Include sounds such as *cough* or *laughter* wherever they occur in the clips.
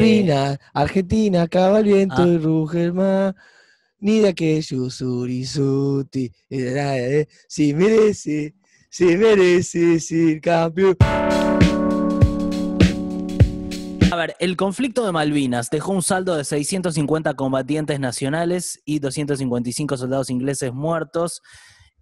Argentina, eh, Argentina, acaba viento ah. y ruge el mar. Ni de aquellos eh, eh. Si merece, si merece el campeón. A ver, el conflicto de Malvinas dejó un saldo de 650 combatientes nacionales y 255 soldados ingleses muertos.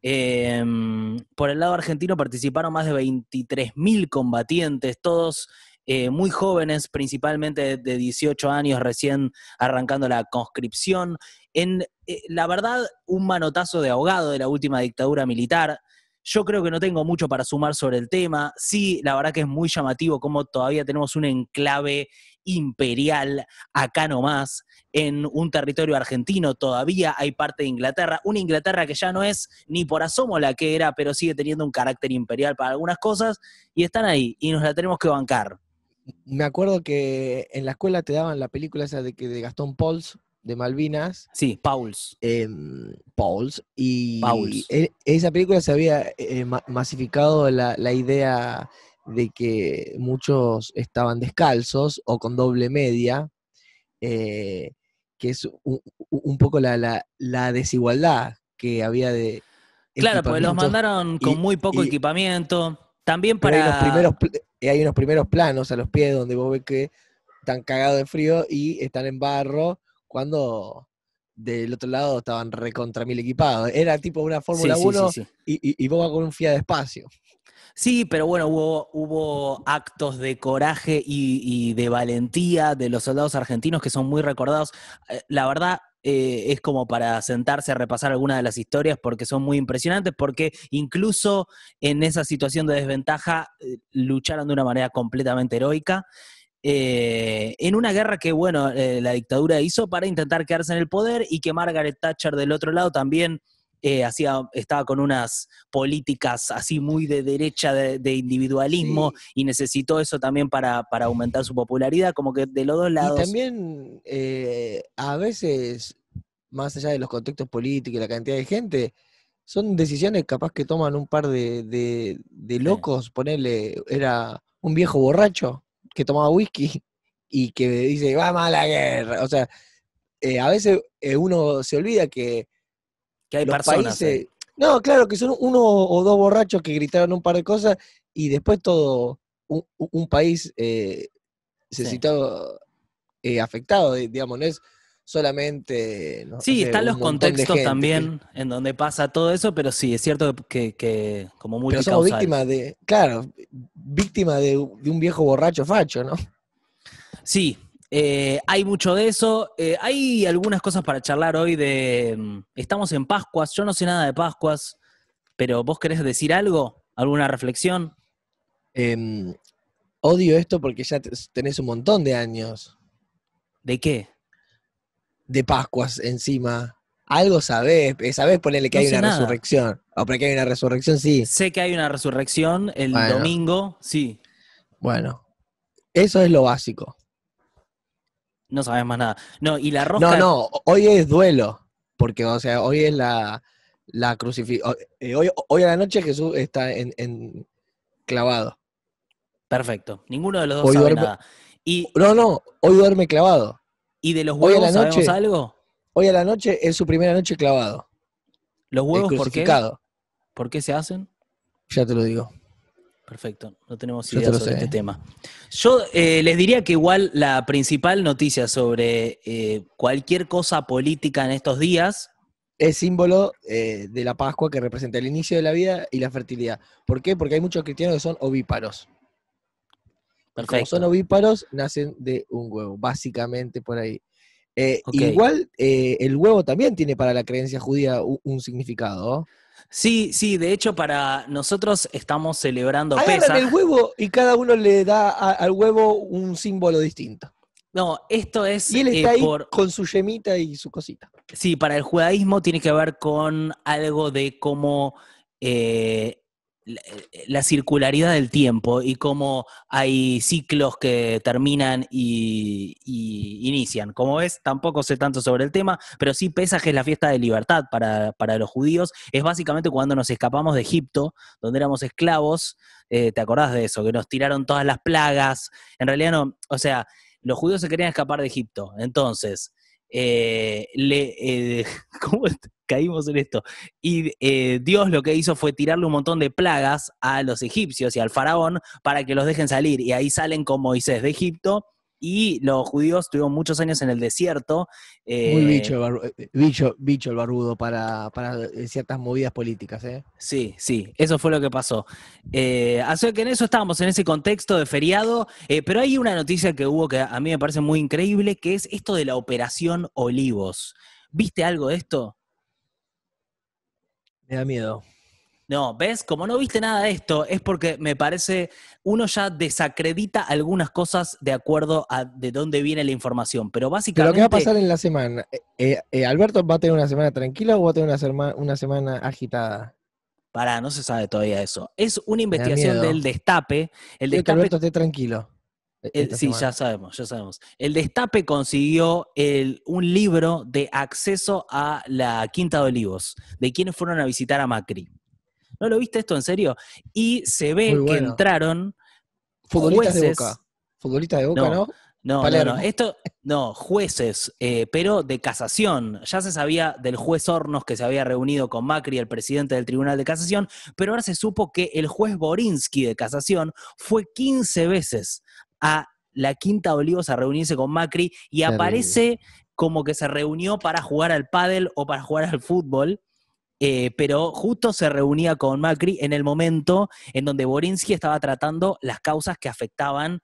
Em, por el lado argentino participaron más de 23.000 combatientes, todos eh, muy jóvenes, principalmente de 18 años, recién arrancando la conscripción, en, eh, la verdad, un manotazo de ahogado de la última dictadura militar. Yo creo que no tengo mucho para sumar sobre el tema. Sí, la verdad que es muy llamativo cómo todavía tenemos un enclave imperial acá nomás en un territorio argentino. Todavía hay parte de Inglaterra, una Inglaterra que ya no es ni por asomo la que era, pero sigue teniendo un carácter imperial para algunas cosas y están ahí y nos la tenemos que bancar. Me acuerdo que en la escuela te daban la película esa de, de Gastón Pauls, de Malvinas. Sí, Pauls. Em, Pauls. Y Pauls. E, esa película se había eh, masificado la, idea de que muchos estaban descalzos o con doble media, eh, que es un, poco la, desigualdad que había de... Claro, porque los mandaron con muy poco equipamiento. También para y hay unos primeros planos a los pies donde vos ves que están cagados de frío y están en barro cuando del otro lado estaban recontra mil equipados. Era tipo una Fórmula 1 y, y, vos vas con un Fiat Espacio. Sí, pero bueno, hubo, hubo actos de coraje y, y, de valentía de los soldados argentinos que son muy recordados. Eh, la verdad, eh, es como para sentarse a repasar algunas de las historias porque son muy impresionantes, porque incluso en esa situación de desventaja eh, lucharon de una manera completamente heroica. Eh, en una guerra que, bueno, la dictadura hizo para intentar quedarse en el poder y que Margaret Thatcher del otro lado también eh, hacía, estaba con unas políticas así muy de derecha, de, individualismo, y necesitó eso también para, aumentar su popularidad, como que de los dos lados. Y también eh, a veces, más allá de los contextos políticos y la cantidad de gente, son decisiones capaz que toman un par de, locos, ponerle, era un viejo borracho que tomaba whisky y que dice, vamos a la guerra. O sea, eh, a veces uno se olvida que que hay eh. No, claro, que son uno o dos borrachos que gritaron un par de cosas y después todo un, país eh, se eh, afectado, digamos, no es solamente... sí, están los contextos también en donde pasa todo eso, pero sí, es cierto que, como muchos Pero somos víctimas de, claro, víctima de, de un viejo borracho facho, ¿no? Sí, eh, hay mucho de eso. Eh, hay algunas cosas para charlar hoy de... Mm, estamos en Pascuas, yo no sé nada de Pascuas, pero vos querés decir algo, alguna reflexión. Em, odio esto porque ya tenés un montón de años. ¿De qué? De Pascuas encima. Algo sabés, eh, sabés ponerle que hay una resurrección. O para que hay una resurrección, sí. Sé que hay una resurrección el domingo, sí. Bueno, eso es lo básico. No sabes más nada. No, y la rosca. No, no, hoy es duelo. Porque, o sea, hoy es la, la crucifixión. Eh, hoy, hoy a la noche Jesús está en, clavado. Perfecto. Ninguno de los dos sabe nada. Y... No, no, hoy duerme clavado. ¿Y de los huevos a la noche, sabemos algo? Hoy a la noche es su primera noche clavado. ¿Los huevos por qué? ¿Por qué se hacen? Ya te lo digo. Perfecto, no tenemos idea sobre este ¿eh? tema. Yo eh, les diría que igual la principal noticia sobre eh, cualquier cosa política en estos días es símbolo de la Pascua que representa el inicio de la vida y la fertilidad. ¿Por qué? Porque hay muchos cristianos que son ovíparos. Perfecto. son ovíparos, nacen de un huevo, básicamente por ahí. Igual el huevo también tiene para la creencia judía un, un significado. ¿oh? Sí, sí, de hecho para nosotros estamos celebrando Agarran el huevo y cada uno le da al huevo un símbolo distinto. No, esto es eh, con su yemita y su cosita. Sí, para el judaísmo tiene que ver con algo de cómo eh, eh, la circularidad del tiempo y cómo hay ciclos que terminan y, inician. Como ves, tampoco sé tanto sobre el tema, pero sí que es la fiesta de libertad para, los judíos. Es básicamente cuando nos escapamos de Egipto, donde éramos esclavos. Eh, ¿Te acordás de eso? Que nos tiraron todas las plagas. En realidad no, o sea, los judíos se querían escapar de Egipto. Entonces, eh, le, *laughs* caímos en esto. Y eh, Dios lo que hizo fue tirarle un montón de plagas a los egipcios y al faraón para que los dejen salir. Y ahí salen con Moisés de Egipto. Y los judíos estuvieron muchos años en el desierto. Eh, muy eh, bicho, bicho, el barbudo para, ciertas movidas políticas. ¿eh? Sí, sí, eso fue lo que pasó. así que en eso estábamos, en ese contexto de feriado. pero hay una noticia que hubo que a mí me parece muy increíble, que es esto de la operación Olivos. ¿Viste algo de esto? Me da miedo. No, ¿ves? Como no viste nada de esto, es porque me parece, uno ya desacredita algunas cosas de acuerdo a de dónde viene la información, pero básicamente... Pero que va a pasar en la semana? Eh, eh, eh, ¿Alberto va a tener una semana tranquila o va a tener una, semana agitada? Pará, no se sabe todavía eso. Es una investigación del destape. El Que Alberto esté tranquilo. E, sí, ya sabemos, ya sabemos. El Destape consiguió un libro de acceso a la Quinta de Olivos, de quienes fueron a visitar a Macri. ¿No lo viste esto en serio? Y se ve que entraron. Futbolistas jueces, de Boca. de Boca, ¿no? ¿no? esto, no, jueces, eh, pero de casación. Ya se sabía del juez Hornos que se había reunido con Macri, el presidente del Tribunal de Casación, pero ahora se supo que el juez Borinsky de casación fue 15 veces a la Quinta Olivos a reunirse con Macri y aparece como que se reunió para jugar al pádel o para jugar al fútbol. Eh, pero justo se reunía con Macri en el momento en donde Borinsky estaba tratando las causas que afectaban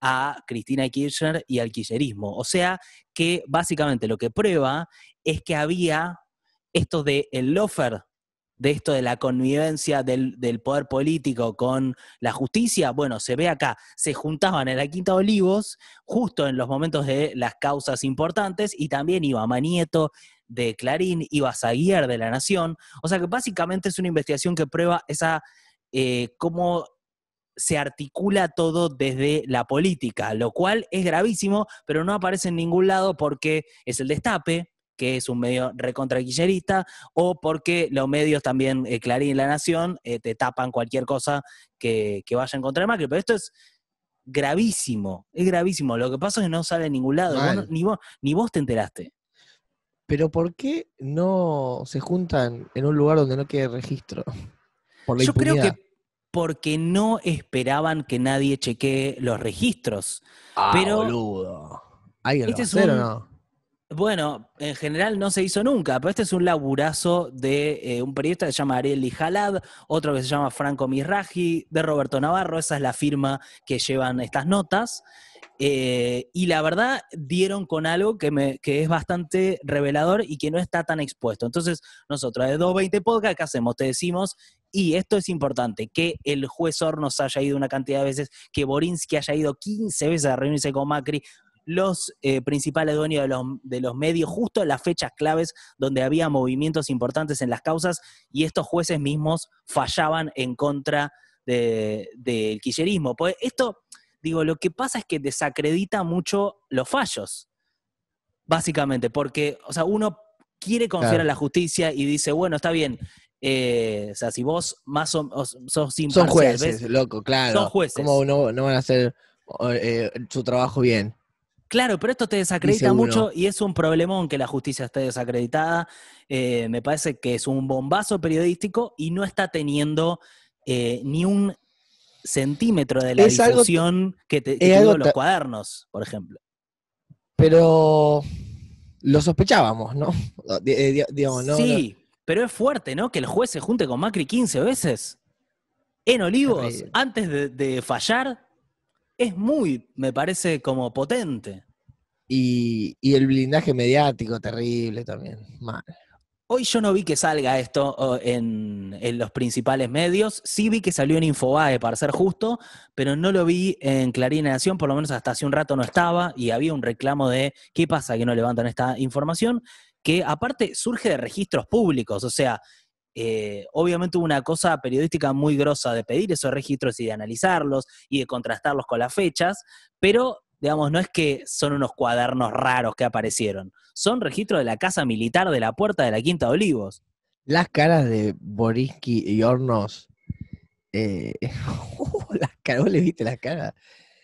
a Cristina Kirchner y al kirchnerismo. O sea que básicamente lo que prueba es que había esto de el lofer de esto de la convivencia del, poder político con la justicia, bueno, se ve acá, se juntaban en la Quinta Olivos justo en los momentos de las causas importantes y también iba Manieto de Clarín, iba Zaguier de La Nación, o sea que básicamente es una investigación que prueba esa, eh, cómo se articula todo desde la política, lo cual es gravísimo, pero no aparece en ningún lado porque es el destape, que es un medio recontraquillerista, o porque los medios también, eh, Clarín y La Nación, eh, te tapan cualquier cosa que, vaya en contra de Macri. Pero esto es gravísimo, es gravísimo. Lo que pasa es que no sale en ningún lado, ni, vos, ni vos te enteraste. Pero ¿por qué no se juntan en un lugar donde no quede registro? Yo creo que porque no esperaban que nadie chequee los registros. Ah, boludo. este no? Bueno, en general no se hizo nunca, pero este es un laburazo de eh, un periodista que se llama Ariel Jalad, otro que se llama Franco Mirraji, de Roberto Navarro, esa es la firma que llevan estas notas. Eh, y la verdad dieron con algo que, es bastante revelador y que no está tan expuesto. Entonces, nosotros de 220 Podcast, ¿qué hacemos? Te decimos, y esto es importante, que el juez Hornos haya ido una cantidad de veces, que Borinsky haya ido 15 veces a reunirse con Macri, los eh, principales dueños de los, de los medios, justo en las fechas claves donde había movimientos importantes en las causas y estos jueces mismos fallaban en contra del quillerismo. Pues esto, digo, lo que pasa es que desacredita mucho los fallos, básicamente, porque, o sea, uno quiere confiar en la justicia y dice, bueno, está bien, eh, o sea, si vos más o, Son jueces, ¿ves? loco, claro. Son jueces. ¿Cómo no, no van a hacer eh, su trabajo bien? Claro, pero esto te desacredita mucho y es un problemón que la justicia esté desacreditada. Eh, me parece que es un bombazo periodístico y no está teniendo eh, ni un centímetro de la discusión que, te, los cuadernos, por ejemplo. Pero lo sospechábamos, ¿no? *laughs* Eh, sí, pero es fuerte, ¿no? Que el juez se junte con Macri 15 veces en Olivos antes de fallar es muy, me parece, como potente. Y, el blindaje mediático terrible también, mal. Hoy yo no vi que salga esto en, los principales medios. Sí vi que salió en Infobae, para ser justo, pero no lo vi en Clarín Nación, por lo menos hasta hace un rato no estaba y había un reclamo de qué pasa que no levantan esta información, que aparte surge de registros públicos, o sea, eh, obviamente hubo una cosa periodística muy grosa de pedir esos registros y de analizarlos y de contrastarlos con las fechas, pero digamos, no es que son unos cuadernos raros que aparecieron, son registros de la casa militar de la puerta de la Quinta de Olivos. Las caras de Boriski y Hornos. Eh, *laughs* uh, las caras, ¿vos le viste las caras?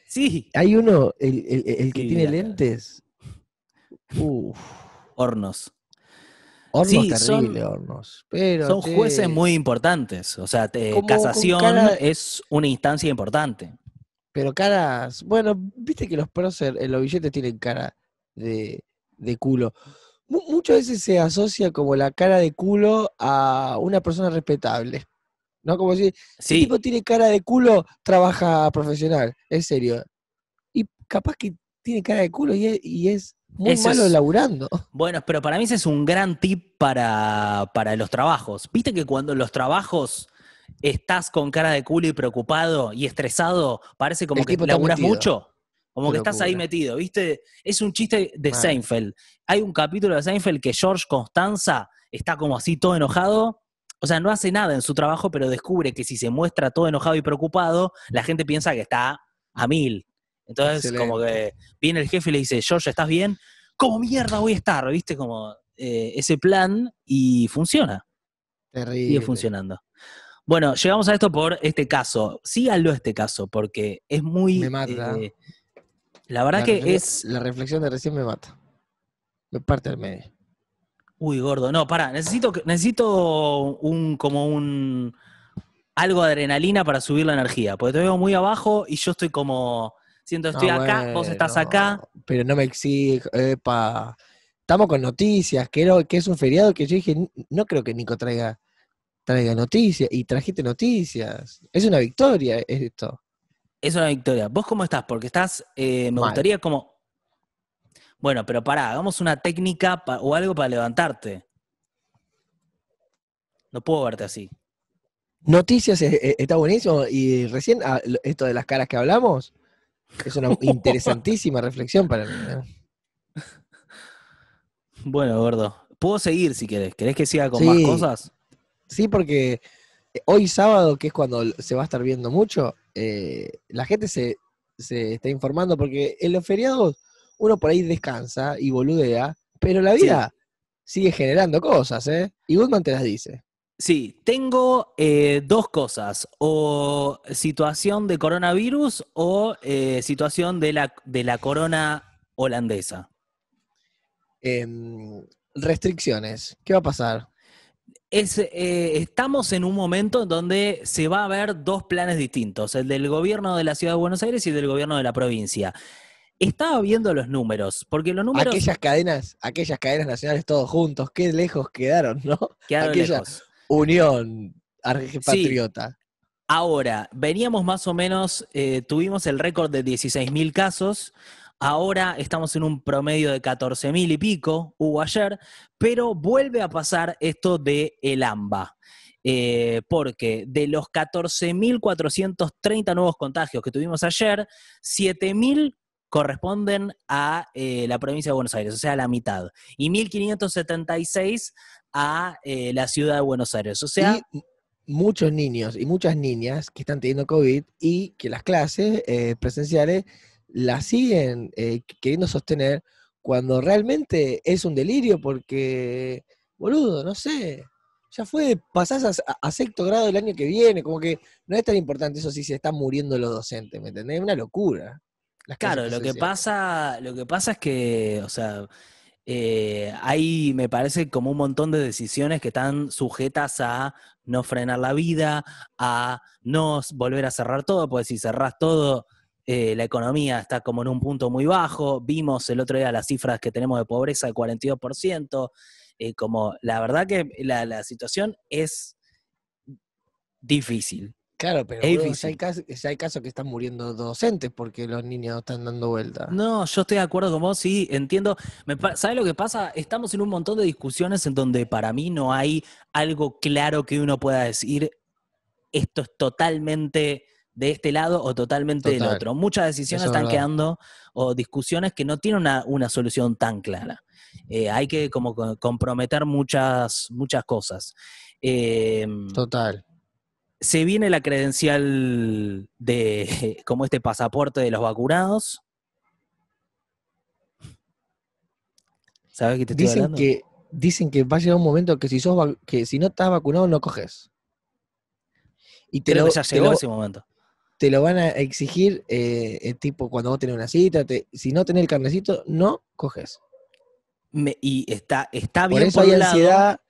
Sí. Hay uno, el, que tiene lentes. Hornos. Hornos son, Hornos. son jueces muy importantes. O sea, casación es una instancia importante. Pero caras, bueno, viste que los pros en los billetes tienen cara de, culo. muchas veces se asocia como la cara de culo a una persona respetable. ¿No? Como si el este tipo tiene cara de culo, trabaja profesional, es serio. Y capaz que tiene cara de culo y es muy malo laburando. Bueno, pero para mí ese es un gran tip para, los trabajos. Viste que cuando en los trabajos estás con cara de culo y preocupado y estresado, parece como que laburas mucho. Como que estás ahí metido, ¿viste? Es un chiste de Seinfeld. Hay un capítulo de Seinfeld que George Constanza está como así todo enojado. O sea, no hace nada en su trabajo, pero descubre que si se muestra todo enojado y preocupado, la gente piensa que está a mil. Entonces, como que viene el jefe y le dice, George, ¿estás bien? ¿Cómo mierda voy a estar? ¿Viste? Como eh, ese plan y funciona. Terrible. Sigue funcionando. Bueno, llegamos a esto por este caso. Síganlo este caso, porque es muy. Me mata. Eh, la verdad que es. La reflexión de recién me mata. Me parte al medio. Uy, gordo. No, para necesito, necesito un como un algo de adrenalina para subir la energía. Porque te veo muy abajo y yo estoy como. Siento, estoy acá, vos estás acá. Pero no me exijo, epa. Estamos con noticias, que, es un feriado que yo dije, no creo que Nico traiga, traiga noticias. Y trajiste noticias. Es una victoria esto. Es una victoria. ¿Vos cómo estás? Porque estás, eh, me gustaría como... Bueno, pero pará, hagamos una técnica o algo para levantarte. No puedo verte así. Noticias eh, eh, está buenísimo. Y recién ah, esto de las caras que hablamos, es una interesantísima reflexión para mí. Bueno, gordo. Puedo seguir si querés. ¿Querés que siga con más cosas? Sí, porque eh, hoy sábado, que es cuando se va a estar viendo mucho, eh, la gente se, está informando porque en los feriados uno por ahí descansa y boludea, pero la vida sigue generando cosas, ¿eh? Y Goodman te las dice. Sí, tengo eh, dos cosas, o situación de coronavirus o eh, situación de la, de la corona holandesa. Em, restricciones, ¿qué va a pasar? Es, eh, estamos en un momento en donde se va a ver dos planes distintos, el del gobierno de la Ciudad de Buenos Aires y el del gobierno de la provincia. Estaba viendo los números, porque los números... Aquellas cadenas, aquellas cadenas nacionales todos juntos, qué lejos quedaron, ¿no? Quedaron Unión Patriota. Ahora, veníamos más o menos, eh, tuvimos el récord de 16.000 casos, ahora estamos en un promedio de 14.000 y pico, hubo ayer, pero vuelve a pasar esto de el AMBA. Eh, porque de los 14.430 nuevos contagios que tuvimos ayer, 7.000 corresponden a eh, la provincia de Buenos Aires, o sea, la mitad, y 1.576 a eh, la ciudad de Buenos Aires. O sea. muchos niños y muchas niñas que están teniendo COVID y que las clases eh, presenciales las siguen eh, queriendo sostener cuando realmente es un delirio porque, boludo, no sé, ya fue, pasás a, sexto grado el año que viene, como que no es tan importante eso si se están muriendo los docentes, ¿me entendés? Es una locura. claro, lo que, pasa, lo que pasa es que, o sea, eh, hay, me parece, como un montón de decisiones que están sujetas a no frenar la vida, a no volver a cerrar todo, porque si cerrás todo, eh, la economía está como en un punto muy bajo. Vimos el otro día las cifras que tenemos de pobreza el 42%. Eh, como la verdad que la situación es difícil. Claro, pero si hay, casos, que están muriendo docentes porque los niños están dando vuelta. No, yo estoy de acuerdo con vos, sí, entiendo. Me, ¿Sabes lo que pasa? Estamos en un montón de discusiones en donde para mí no hay algo claro que uno pueda decir, esto es totalmente de este lado o totalmente del otro. Muchas decisiones están quedando o discusiones que no tienen una, solución tan clara. Eh, hay que como comprometer muchas, muchas cosas. Em, Total. Se viene la credencial de, *laughs* como este pasaporte de los vacunados. ¿Sabes qué te estoy dicen Que, dicen que va a llegar un momento que si, sos que si no estás vacunado no coges. Y te lo, ya llegó ese momento. Te lo van a exigir, eh, eh, tipo, cuando vos tenés una cita, si no tenés el carnecito, no coges. y está, está bien. Eso por ansiedad.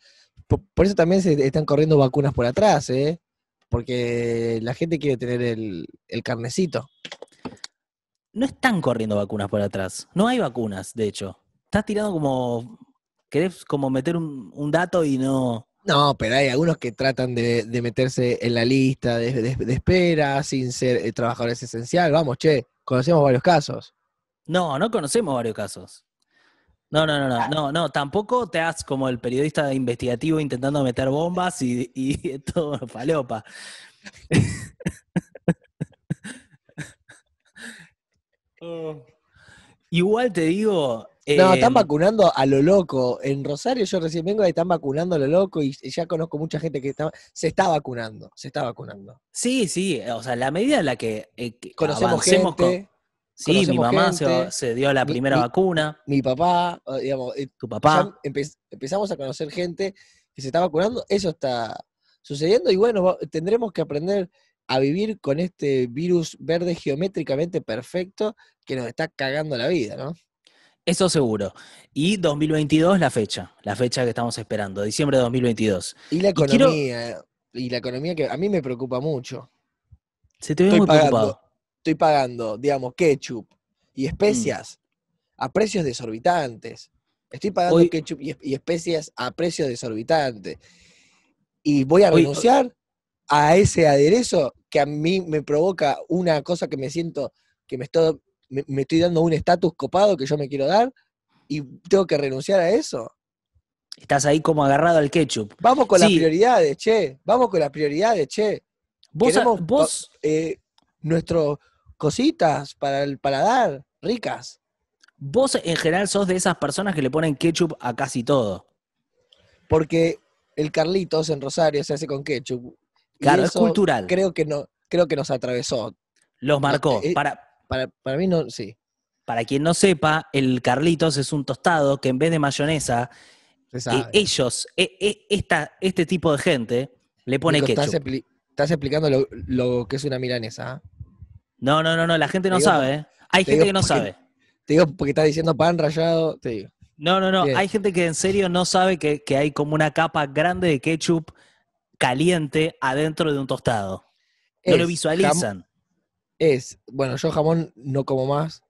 por, eso también se están corriendo vacunas por atrás, ¿eh? porque la gente quiere tener el, carnecito. No están corriendo vacunas por atrás. No hay vacunas, de hecho. Estás tirando como. Querés como meter un, dato y no. No, pero hay algunos que tratan de, meterse en la lista de, espera sin ser eh, trabajadores esenciales. Vamos, che, conocemos varios casos. No, no conocemos varios casos. No, no, no, no, no, tampoco te hagas como el periodista investigativo intentando meter bombas y, y *laughs* todo palopa. Oh. Igual te digo. no, están em, vacunando a lo loco. En Rosario yo recién vengo y están vacunando a lo loco y ya conozco mucha gente que se está vacunando, se está vacunando. Sí, sí, o sea, la medida en la que eh, conocemos gente. Sí, mi mamá se, dio la primera vacuna. Mi papá, eh, digamos. Eh, tu papá. empezamos a conocer gente que se está vacunando. Eso está sucediendo y bueno, tendremos que aprender a vivir con este virus verde geométricamente perfecto que nos está cagando la vida, ¿no? Eso seguro. Y 2022 la fecha, la fecha que estamos esperando, diciembre de 2022. Y la economía, y, la economía que a mí me preocupa mucho. Se te ve muy preocupado estoy pagando, digamos, ketchup y especias a precios desorbitantes. Estoy pagando ketchup y, especias a precios desorbitantes. Y voy a renunciar a ese aderezo que a mí me provoca una cosa que me siento que me estoy, dando un estatus copado que yo me quiero dar y tengo que renunciar a eso. Estás ahí como agarrado al ketchup. Vamos con las prioridades, che. Vamos con las prioridades, che. Vos, Queremos, vos... Eh, nuestro, cositas para el paladar, ricas. Vos en general sos de esas personas que le ponen ketchup a casi todo. Porque el Carlitos en Rosario se hace con ketchup. cultural. Creo que, no, creo que nos atravesó. Los marcó. Eh, para, para, para mí no, sí. Para quien no sepa, el Carlitos es un tostado que en vez de mayonesa, eh, ellos, eh, este tipo de gente, le pone ketchup. Estás, explicando lo, lo, que es una milanesa. ¿ah? No, no, no, no, la gente no sabe. ¿eh? Hay gente que no sabe. Te digo porque estás diciendo pan rayado. te digo. No, no, no. Hay gente que en serio no sabe que, hay como una capa grande de ketchup caliente adentro de un tostado. no lo visualizan. Es, bueno, yo jamón no como más,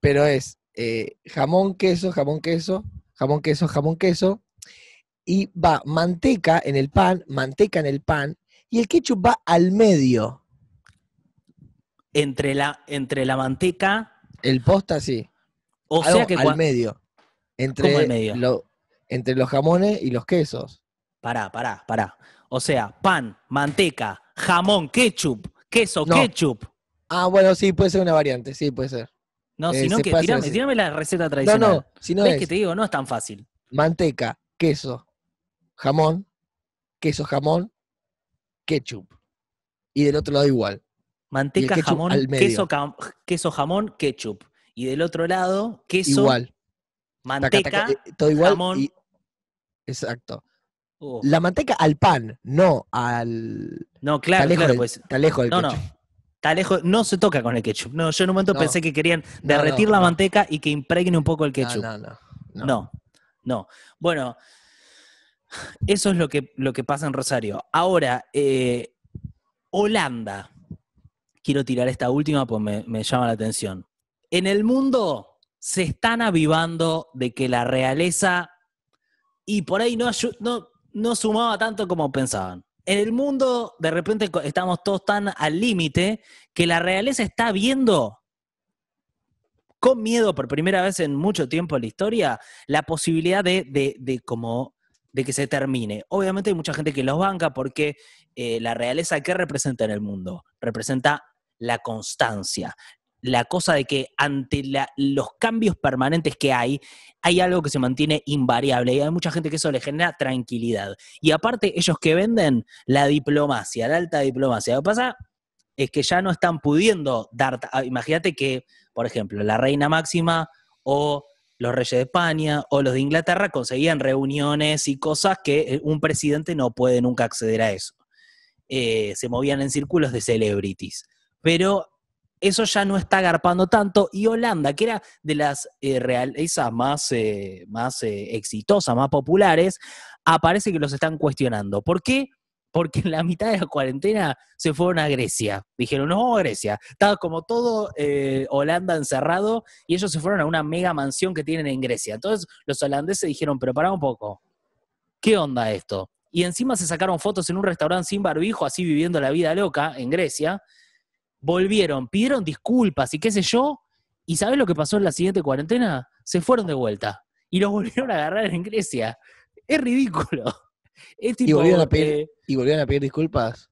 pero es eh, jamón, queso, jamón, queso, jamón, queso, jamón, queso, y va manteca en el pan, manteca en el pan, y el ketchup va al medio entre la, entre la manteca. El posta, sí. O sea que. Al medio. Entre, entre los jamones y los quesos. Pará, pará, pará. O sea, pan, manteca, jamón, ketchup, queso, ketchup. Ah, bueno, sí, puede ser una variante, sí, puede ser. No, eh, sino que tirame, la receta tradicional. No, no, si no es que te digo, no es tan fácil. Manteca, queso, jamón, queso, jamón, ketchup. Y del otro lado igual manteca, jamón, queso, jamón, ketchup. Y del otro lado, queso, igual. manteca, eh, jamón. Exacto. La manteca al pan, no al. No, claro, está claro, del, pues, Está no, no. no se toca con el ketchup. No, yo en un momento pensé que querían derretir la manteca y que impregne un poco el ketchup. No, no, no. No, Bueno, eso es lo que, lo que pasa en Rosario. Ahora, eh, Holanda quiero tirar esta última pues me, llama la atención. En el mundo se están avivando de que la realeza, y por ahí no, no, sumaba tanto como pensaban. En el mundo, de repente, estamos todos tan al límite que la realeza está viendo con miedo por primera vez en mucho tiempo en la historia la posibilidad de, de, de como de que se termine. Obviamente hay mucha gente que los banca porque eh, la realeza ¿qué representa en el mundo representa la constancia, la cosa de que ante los cambios permanentes que hay, hay algo que se mantiene invariable y hay mucha gente que eso le genera tranquilidad. Y aparte, ellos que venden la diplomacia, la alta diplomacia, lo que pasa es que ya no están pudiendo dar, ah, imagínate que, por ejemplo, la reina máxima o los reyes de España o los de Inglaterra conseguían reuniones y cosas que eh, un presidente no puede nunca acceder a eso. Eh, se movían en círculos de celebrities pero eso ya no está agarpando tanto. Y Holanda, que era de las eh, más, eh, más eh, exitosas, más populares, aparece que los están cuestionando. ¿Por qué? Porque en la mitad de la cuarentena se fueron a Grecia. Dijeron, no, Grecia. Estaba como todo eh, Holanda encerrado y ellos se fueron a una mega mansión que tienen en Grecia. Entonces los holandeses dijeron, pero pará un poco. ¿Qué onda esto? Y encima se sacaron fotos en un restaurante sin barbijo, así viviendo la vida loca en Grecia volvieron, pidieron disculpas y qué sé yo, y ¿sabes lo que pasó en la siguiente cuarentena? Se fueron de vuelta y los *laughs* volvieron a agarrar en Grecia. Es ridículo. Eh, y, volvieron a pedir, disculpas.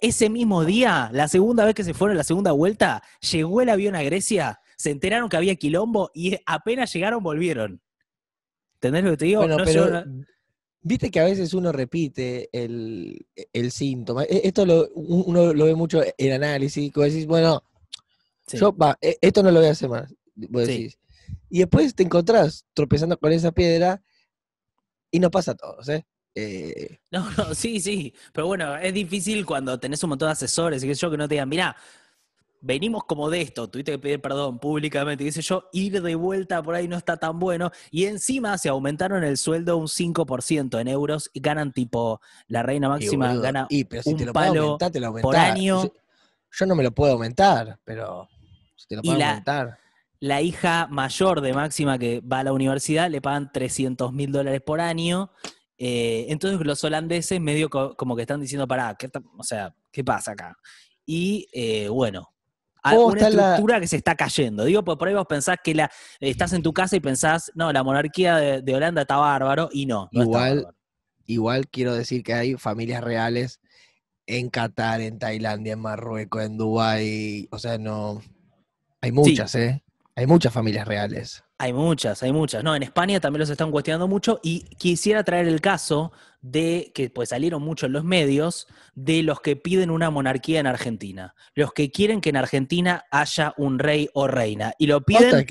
Ese mismo día, la segunda vez que se fueron, la segunda vuelta, llegó el avión a Grecia, se enteraron que había quilombo y apenas llegaron volvieron. ¿Entendés lo que te digo? pero Viste que a veces uno repite el, el síntoma. E, esto lo, uno lo ve mucho en análisis, como decís, bueno, yo va, e, esto no lo voy a hacer más. Vos decís. Y después te encontrás tropezando con esa piedra y no pasa a todos, ¿eh? ¿eh? No, no, sí, sí. Pero bueno, es difícil cuando tenés un montón de asesores y que yo que no te digan, mirá, venimos como de esto, tuviste que pedir perdón públicamente, dice yo, ir de vuelta por ahí no está tan bueno, y encima se aumentaron el sueldo un 5% en euros y ganan tipo, la reina máxima gana si un te lo palo te lo por año. Yo, no me lo puedo aumentar, pero si te lo puedo aumentar. La, hija mayor de Máxima que va a la universidad le pagan 300 mil dólares por año. Eh, entonces los holandeses medio como que están diciendo, pará, ¿qué o sea, ¿qué pasa acá? Y eh, bueno, una estructura que se está cayendo. Digo, pues, por ahí vos pensás que la, estás en tu casa y pensás, no, la monarquía de, Holanda está bárbaro, y no. igual, igual quiero decir que hay familias reales en Qatar, en Tailandia, en Marruecos, en Dubái, o sea, no... Hay muchas, ¿eh? Hay muchas familias reales. Hay muchas, hay muchas. No, en España también los están cuestionando mucho y quisiera traer el caso de que pues salieron mucho en los medios de los que piden una monarquía en Argentina, los que quieren que en Argentina haya un rey o reina y lo piden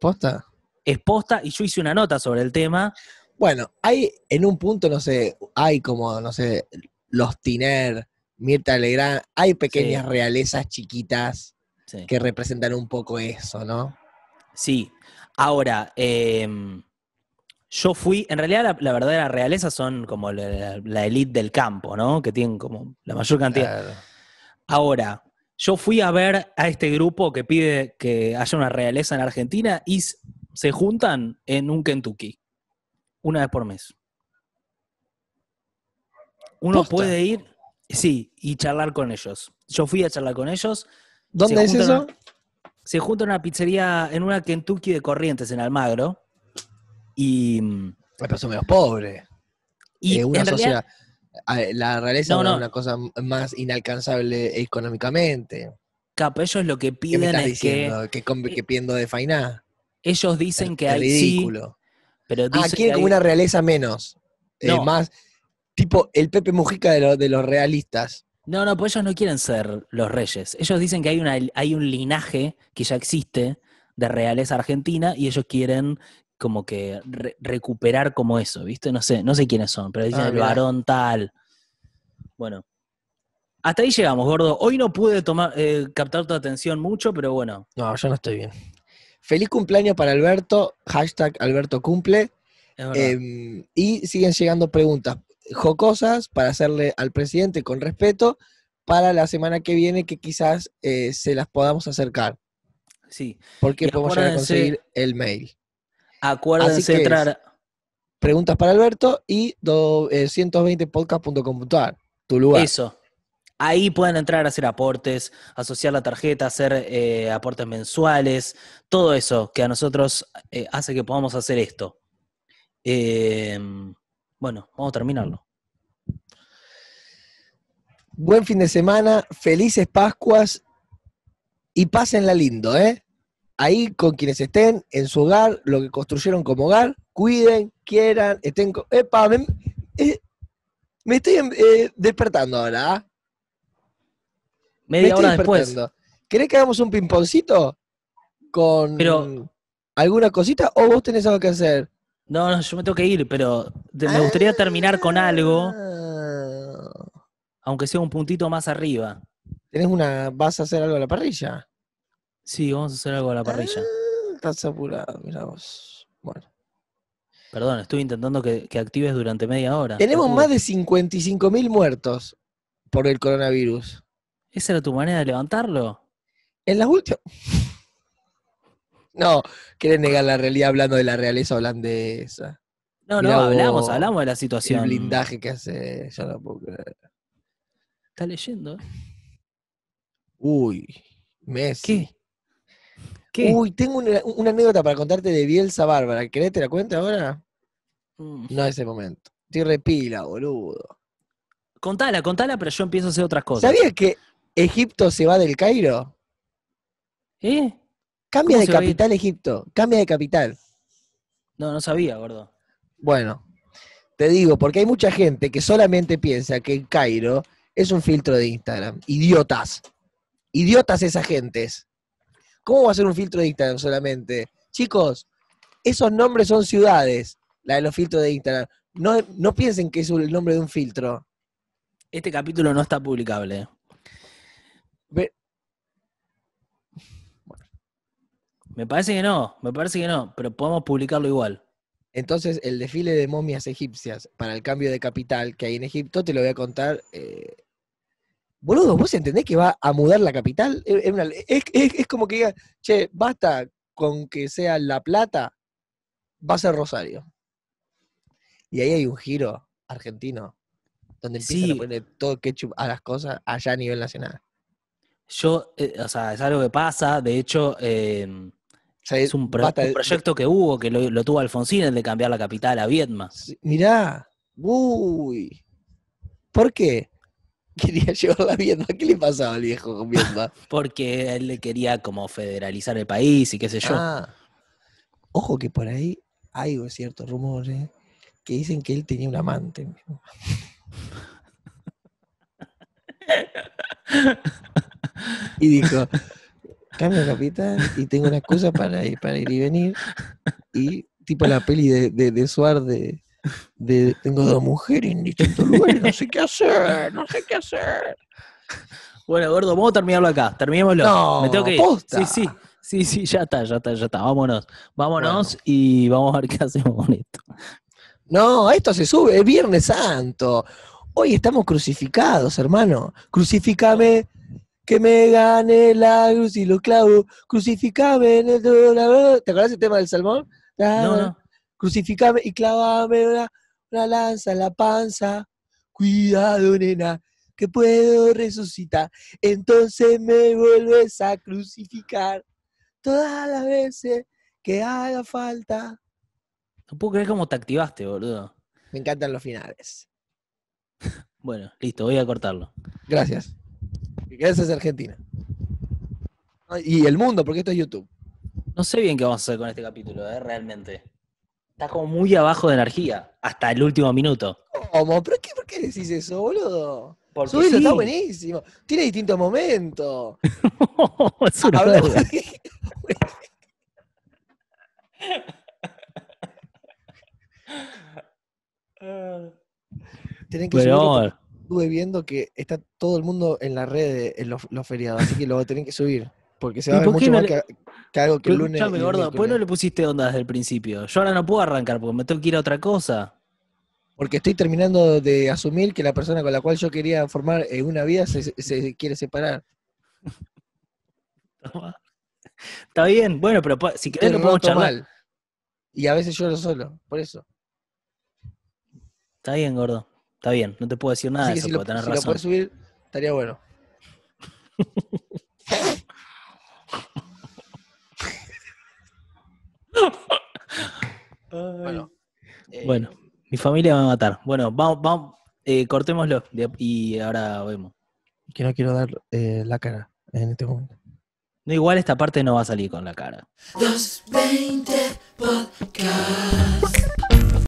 posta, Es posta y yo hice una nota sobre el tema. Bueno, hay en un punto no sé, hay como no sé, los Tiner, Mirta Legrand, hay pequeñas realezas chiquitas que representan un poco eso, ¿no? Sí. Ahora, em, yo fui, en realidad la, la, verdadera realeza son como la, elite del campo, ¿no? Que tienen como la mayor cantidad. Ahora, yo fui a ver a este grupo que pide que haya una realeza en Argentina y se juntan en un Kentucky, una vez por mes. Uno puede ir, sí, y charlar con ellos. Yo fui a charlar con ellos, ¿Dónde es eso? se junta en una pizzería, en una Kentucky de Corrientes, en Almagro. Y. Mm, pero persona menos pobre. Y eh, una ah, eh, la realeza es una cosa más inalcanzable económicamente. Capo, ellos lo que piden diciendo? que. ¿Qué, eh, que pidiendo de Fainá? Ellos dicen que es hay. Ridículo. pero ah, quieren como una realeza menos. más. Tipo el Pepe Mujica de los realistas. No, no, pues ellos no quieren ser los reyes. Ellos dicen que hay, hay un linaje que ya existe de realeza argentina y ellos quieren como que recuperar como eso, ¿viste? No sé, no sé quiénes son, pero dicen ah, el varón tal. Bueno. Hasta ahí llegamos, gordo. Hoy no pude tomar, eh, captar tu atención mucho, pero bueno. No, yo no estoy bien. Feliz cumpleaños para Alberto, hashtag Alberto cumple. Em, y siguen llegando preguntas jocosas para hacerle al presidente con respeto para la semana que viene que quizás eh, se las podamos acercar. Sí. Porque podemos a conseguir el mail. Acuérdense entrar. preguntas para Alberto y 120 eh, podcastcomar tu lugar. Eso. Ahí pueden entrar a hacer aportes, asociar la tarjeta, hacer eh, aportes mensuales, todo eso que a nosotros hace que podamos hacer esto. Eh, bueno, vamos a terminarlo. Buen fin de semana, felices Pascuas y pásenla lindo, ¿eh? Ahí con quienes estén, en su hogar, lo que construyeron como hogar, cuiden, quieran, estén con... ¡Epa! Me, eh, estoy eh, despertando ahora. ¿ah? Media me hora después. ¿Querés que hagamos un pimponcito? Con alguna cosita o vos tenés algo que hacer? No, yo me tengo que ir, pero me gustaría ah. terminar con algo, aunque sea un puntito más arriba. ¿Tenés una, vas a hacer algo a la parrilla? Sí, vamos a hacer algo a la parrilla. Ah, estás apurado, mirá vos. Bueno. Perdón, estuve intentando que, que actives durante media hora. Tenemos más de 55.000 muertos por el coronavirus. ¿Esa era tu manera de levantarlo? En las últimas... *laughs* No, quieren negar la realidad hablando de la realeza holandesa. No, no, hablamos, hablamos de la situación. El blindaje que hace, ya no puedo creer. Está leyendo, ¿eh? Uy, Messi. ¿Qué? Uy, tengo una, anécdota para contarte de Bielsa Bárbara. ¿Querés te la cuenta ahora? Mm. No es el momento. Estoy repila, boludo. Contala, contala, pero yo empiezo a hacer otras cosas. ¿Sabías que Egipto se va del Cairo? ¿Eh? Cambia de capital Egipto, cambia de capital. No, no sabía, gordo. Bueno, te digo, porque hay mucha gente que solamente piensa que el Cairo es un filtro de Instagram. Idiotas. Idiotas esas gentes. ¿Cómo va a ser un filtro de Instagram solamente? Chicos, esos nombres son ciudades, la de los filtros de Instagram. No, piensen que es el nombre de un filtro. Este capítulo no está publicable. Me parece que no, me parece que no, pero podemos publicarlo igual. Entonces, el desfile de momias egipcias para el cambio de capital que hay en Egipto, te lo voy a contar. Eh... Boludo, ¿vos entendés que va a mudar la capital? Es, como que diga, che, basta con que sea La Plata, va a ser Rosario. Y ahí hay un giro argentino, donde el sí. a poner todo ketchup a las cosas allá a nivel nacional. Yo, eh, o sea, es algo que pasa, de hecho... Eh, es un, proyecto que hubo, que lo, tuvo Alfonsín, el de cambiar la capital a Viedma. Mirá, uy. ¿Por qué? *laughs* Quería llevarla a Viedma. ¿Qué le pasaba al viejo con Viedma? *laughs* Porque él le quería como federalizar el país y qué sé yo. Ah. Ojo que por ahí hay ciertos rumores que dicen que él tenía un amante. *laughs* y dijo, cambio capitán, y tengo una excusa para ir, para ir y venir. Y tipo la peli de, de, de Suar de, tengo dos mujeres en distintos lugares, no sé qué hacer, no sé qué hacer. Bueno, gordo, vamos a terminarlo acá, terminémoslo. No, Me tengo que Sí, sí, sí, sí, ya está, ya está, ya está. Vámonos, vámonos y vamos a ver qué hacemos con esto. No, esto se sube, es Viernes Santo. Hoy estamos crucificados, hermano. Crucifícame que me gane la cruz y lo clavo, crucificame en el dolor. ¿Te acuerdas el tema del salmón? no, ah, no. Crucificame y clavame una, una lanza en la panza. Cuidado, nena, que puedo resucitar. Entonces me vuelves a crucificar todas las veces que haga falta. No puedo creer cómo te activaste, boludo. Me encantan los finales. *laughs* bueno, listo, voy a cortarlo. Gracias que querés es Argentina. Ah, y el mundo, porque esto es YouTube. No sé bien qué vamos a hacer con este capítulo, ¿eh? realmente. Está como muy abajo de energía, hasta el último minuto. ¿Cómo? por qué decís eso, boludo? Porque está buenísimo. Tiene distintos momentos. *laughs* es una *laughs* ah. Tienen que estuve viendo que está todo el mundo en la red en los, feriados, así que lo tienen que subir. Porque se va a ver mucho más le... que, algo que el lunes. gordo, ¿por qué no le pusiste onda desde el principio? Yo ahora no puedo arrancar porque me tengo que ir a otra cosa. Porque estoy terminando de asumir que la persona con la cual yo quería formar eh, una vida se, quiere separar. *laughs* Está bien, bueno, pero si querés lo puedo charlar. Y a veces lloro solo, por eso. Está bien, gordo. Está bien, no te puedo decir nada eso, si lo, razón. si Lo subir, estaría bueno. Eh, bueno. mi familia me va a matar. Bueno, vamos, vamos eh, cortémoslo y ahora vemos. Que no quiero dar eh, la cara en este momento. No, igual esta parte no va a salir con la cara. 220